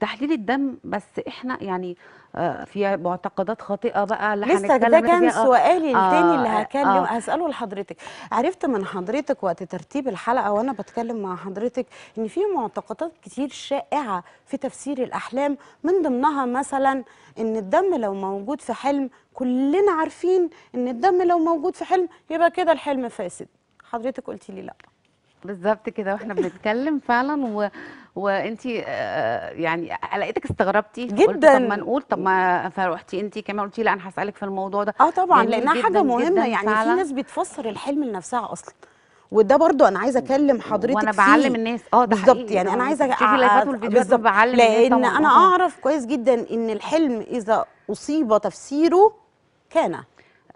تحليل الدم بس احنا يعني آه، في معتقدات خاطئه بقى اللي لسه ده كان آه، سؤالي آه اللي هكلم آه هساله لحضرتك عرفت من حضرتك وقت ترتيب الحلقه وانا بتكلم مع حضرتك ان في معتقدات كتير شائعه في تفسير الاحلام من ضمنها مثلا ان الدم لو موجود في حلم كلنا عارفين ان الدم لو موجود في حلم يبقى كده الحلم فاسد حضرتك قلتي لي لا بالظبط كده واحنا بنتكلم فعلا و وانت آه، آه، يعني لقيتك استغربتي جدا طب ما نقول طب ما فروحتي انت كمان قلتي لا انا هسالك في الموضوع ده اه طبعا لانها حاجه جداً مهمه جداً يعني فعلا. في ناس بتفسر الحلم لنفسها اصلا وده برضو انا عايزه اكلم حضرتك وانا بعلم الناس اه ده بالظبط يعني انا آه، عايزه شوفي بالظبط والفيديوهات بعلم لان انا اعرف كويس جدا ان الحلم اذا اصيب تفسيره كان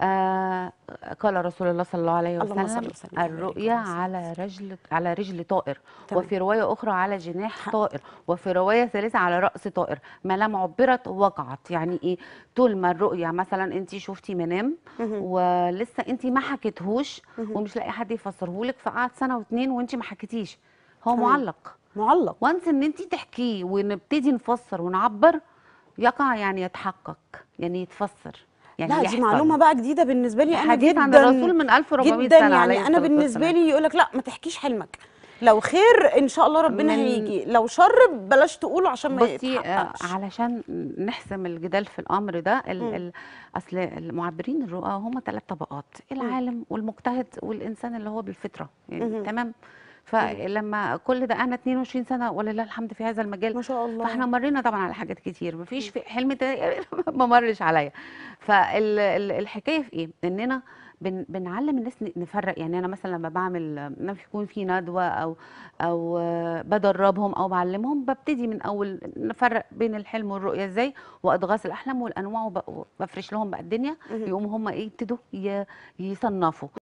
آه، قال رسول الله صلى الله عليه وسلم, الله وسلم الرؤيا على رجل على رجل طائر طبعا. وفي روايه اخرى على جناح طائر وفي روايه ثالثه على راس طائر ما لم عبرت وقعت يعني ايه طول ما الرؤيا مثلا انت شفتي منام ولسه انت ما حكيتهوش ومش لاقي حد يفسرهولك فقعد سنه واثنين وانت ما حكيتيش هو طبعا. معلق معلق وانس ان انت تحكيه ونبتدي نفسر ونعبر يقع يعني يتحقق يعني يتفسر يعني لا دي معلومه بقى جديده بالنسبه لي انا جدا عن الرسول من 1400 جدا سنه يعني انا بالنسبه لي يقول لك لا ما تحكيش حلمك لو خير ان شاء الله ربنا هيجي لو شر بلاش تقوله عشان ما بصي آه، يتحققش علشان نحسم الجدال في الامر ده اصل المعبرين الرؤى هم ثلاث طبقات العالم والمجتهد والانسان اللي هو بالفطره يعني تمام إيه. فلما كل ده انا 22 سنه ولله الحمد في هذا المجال ما شاء الله فاحنا مرينا طبعا على حاجات كتير مفيش في حلم تاني ما مرش عليا فالحكايه في ايه اننا بن بنعلم الناس نفرق يعني انا مثلا لما بعمل لما يكون في ندوه او او بدربهم او بعلمهم ببتدي من اول نفرق بين الحلم والرؤيه ازاي واضغاث الاحلام والانواع وبفرش لهم بقى الدنيا يقوموا هم ايه يبتدوا يصنفوا